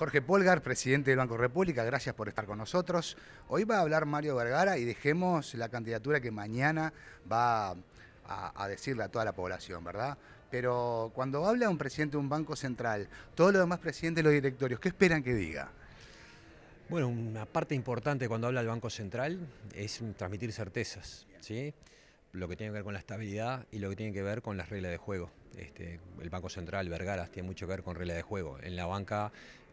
Jorge Polgar, presidente del Banco República, gracias por estar con nosotros. Hoy va a hablar Mario Vergara y dejemos la candidatura que mañana va a, decirle a toda la población, ¿verdad? Pero cuando habla un presidente de un banco central, todos los demás presidentes de los directorios, ¿qué esperan que diga? Bueno, una parte importante cuando habla el Banco Central es transmitir certezas, ¿sí? lo que tiene que ver con la estabilidad y lo que tiene que ver con las reglas de juego. Este, el Banco Central, Vergara, tiene mucho que ver con reglas de juego. En la banca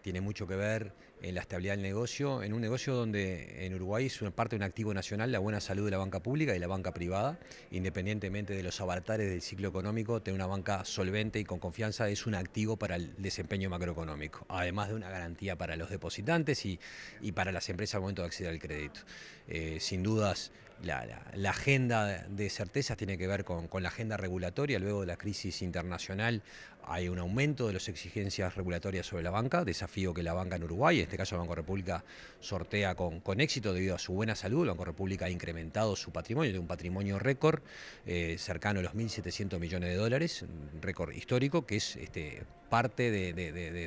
tiene mucho que ver en la estabilidad del negocio, en un negocio donde en Uruguay es una parte de un activo nacional la buena salud de la banca pública y la banca privada, independientemente de los avatares del ciclo económico, tener una banca solvente y con confianza es un activo para el desempeño macroeconómico, además de una garantía para los depositantes y, y para las empresas al momento de acceder al crédito. Eh, sin dudas, la, agenda de certezas tiene que ver con, la agenda regulatoria. Luego de la crisis internacional hay un aumento de las exigencias regulatorias sobre la banca, desafío que la banca en Uruguay, en este caso el Banco República, sortea con, éxito debido a su buena salud. El Banco República ha incrementado su patrimonio, tiene un patrimonio récord eh, cercano a los 1.700 millones de dólares, récord histórico que es este, parte de,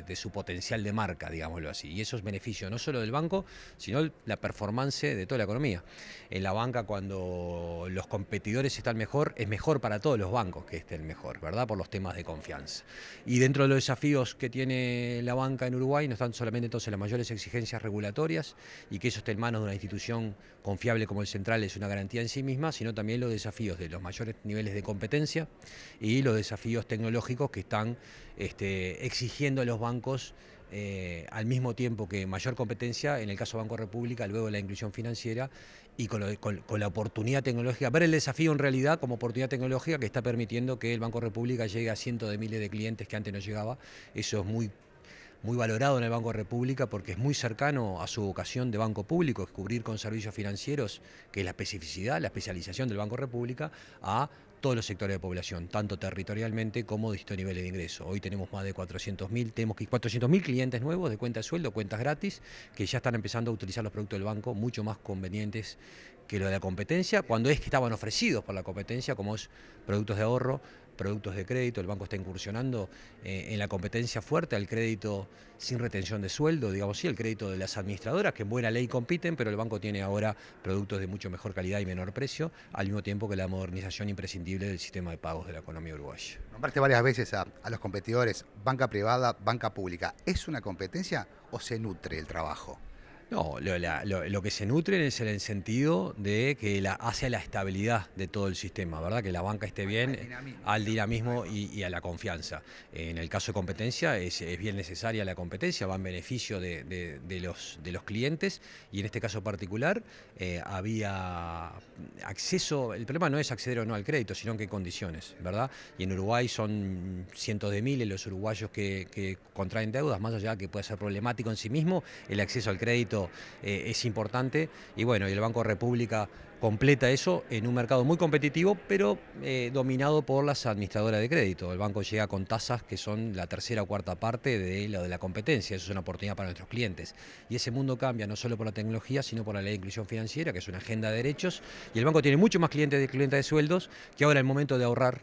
de, su potencial de marca, digámoslo así. Y eso es beneficio no solo del banco, sino la performance de toda la economía. En la banca cuando los competidores están mejor es mejor para todos los bancos que estén mejor, ¿verdad? Por los temas de confianza. Y dentro de los desafíos que tiene la banca en Uruguay no están solamente entonces las mayores exigencias regulatorias y que eso esté en manos de una institución confiable como el central es una garantía en sí misma, sino también los desafíos de los mayores niveles de competencia y los desafíos tecnológicos que están este, exigiendo a los bancos eh, al mismo tiempo que mayor competencia, en el caso Banco República, luego la inclusión financiera y con, la oportunidad tecnológica, ver el desafío en realidad como oportunidad tecnológica que está permitiendo que el Banco República llegue a cientos de miles de clientes que antes no llegaba. Eso es muy muy valorado en el Banco República porque es muy cercano a su vocación de banco público, es cubrir con servicios financieros, que es la especificidad, la especialización del Banco República, a todos los sectores de población, tanto territorialmente como distintos niveles de ingreso. Hoy tenemos más de 400.000, tenemos 400.000 clientes nuevos de cuenta de sueldo, cuentas gratis, que ya están empezando a utilizar los productos del banco mucho más convenientes que lo de la competencia, cuando es que estaban ofrecidos por la competencia, como es productos de ahorro, productos de crédito, el banco está incursionando eh, en la competencia fuerte al crédito sin retención de sueldo, digamos sí, el crédito de las administradoras, que en buena ley compiten, pero el banco tiene ahora productos de mucho mejor calidad y menor precio, al mismo tiempo que la modernización imprescindible del sistema de pagos de la economía uruguaya. Comparte varias veces a los competidores, banca privada, banca pública. ¿Es una competencia o se nutre el trabajo? No, lo, que se nutre es en el sentido de que la, hace a la estabilidad de todo el sistema, ¿verdad? Que la banca esté bien, al dinamismo y, a la confianza. En el caso de competencia es, bien necesaria la competencia, va en beneficio de, los, clientes y en este caso particular eh, había acceso, el problema no es acceder o no al crédito, sino en qué condiciones, ¿verdad? Y en Uruguay son cientos de miles los uruguayos que, contraen deudas, más allá que pueda ser problemático en sí mismo el acceso al crédito eh, es importante y bueno, y el Banco República completa eso en un mercado muy competitivo, pero eh, dominado por las administradoras de crédito. El banco llega con tasas que son la tercera o cuarta parte de lo de la competencia. Eso es una oportunidad para nuestros clientes. Y ese mundo cambia no solo por la tecnología, sino por la ley de inclusión financiera, que es una agenda de derechos. Y el banco tiene mucho más clientes de clientes de sueldos que ahora el momento de ahorrar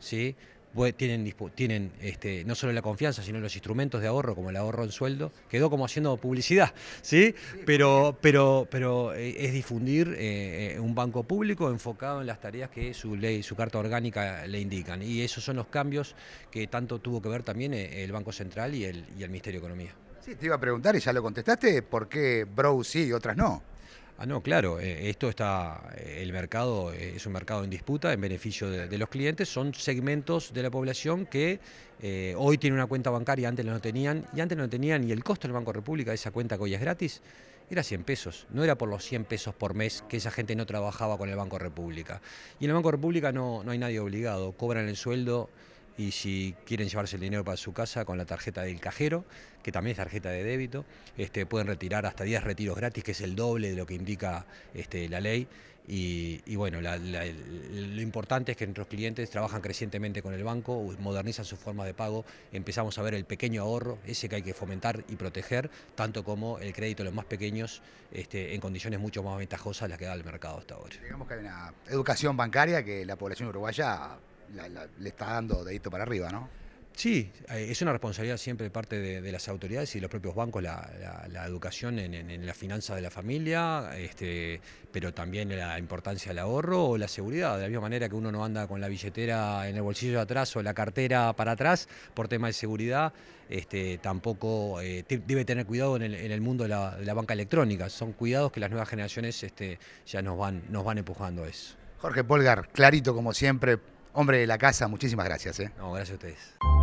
¿sí? Pues, tienen, este, no solo la confianza, sino los instrumentos de ahorro, como el ahorro en sueldo. Quedó como haciendo publicidad, ¿sí? Pero, pero, pero eh, es difundir eh, eh, un banco público enfocado en las tareas que su ley, su carta orgánica le indican. Y esos son los cambios que tanto tuvo que ver también el Banco Central y el, y el Ministerio de Economía. Sí, te iba a preguntar y ya lo contestaste, ¿por qué Brow sí y otras no? Ah, no, claro, eh, esto está, eh, el mercado eh, es un mercado en disputa en beneficio de, los clientes, son segmentos de la población que hoy tienen una cuenta bancaria, antes no tenían, y antes no tenían, y el costo del Banco República de esa cuenta que hoy es gratis, era 100 pesos, no era por los 100 pesos por mes que esa gente no trabajaba con el Banco República. Y en el Banco República no, no hay nadie obligado, cobran el sueldo y si quieren llevarse el dinero para su casa con la tarjeta del cajero, que también es tarjeta de débito, este, pueden retirar hasta 10 retiros gratis, que es el doble de lo que indica este, la ley. Y, bueno, lo importante es que nuestros clientes trabajan crecientemente con el banco, modernizan sus formas de pago, empezamos a ver el pequeño ahorro, ese que hay que fomentar y proteger, tanto como el crédito de los más pequeños este, en condiciones mucho más ventajosas las que da el mercado hasta ahora. Digamos que hay una educación bancaria que la población uruguaya le está dando dedito para arriba, ¿no? Sí, eh, es una responsabilidad siempre de parte de, las autoridades y de los propios bancos la, educación en, la finanza de la familia, este, pero también la importancia del ahorro o la seguridad. De la misma manera que uno no anda con la billetera en el bolsillo de atrás o la cartera para atrás por tema de seguridad, este, tampoco eh, debe tener cuidado en el, mundo de la, banca electrónica. Son cuidados que las nuevas generaciones este, ya nos van, nos van empujando a eso. Jorge Polgar, clarito como siempre, Hombre de la casa, muchísimas gracias. ¿eh? No, gracias a ustedes.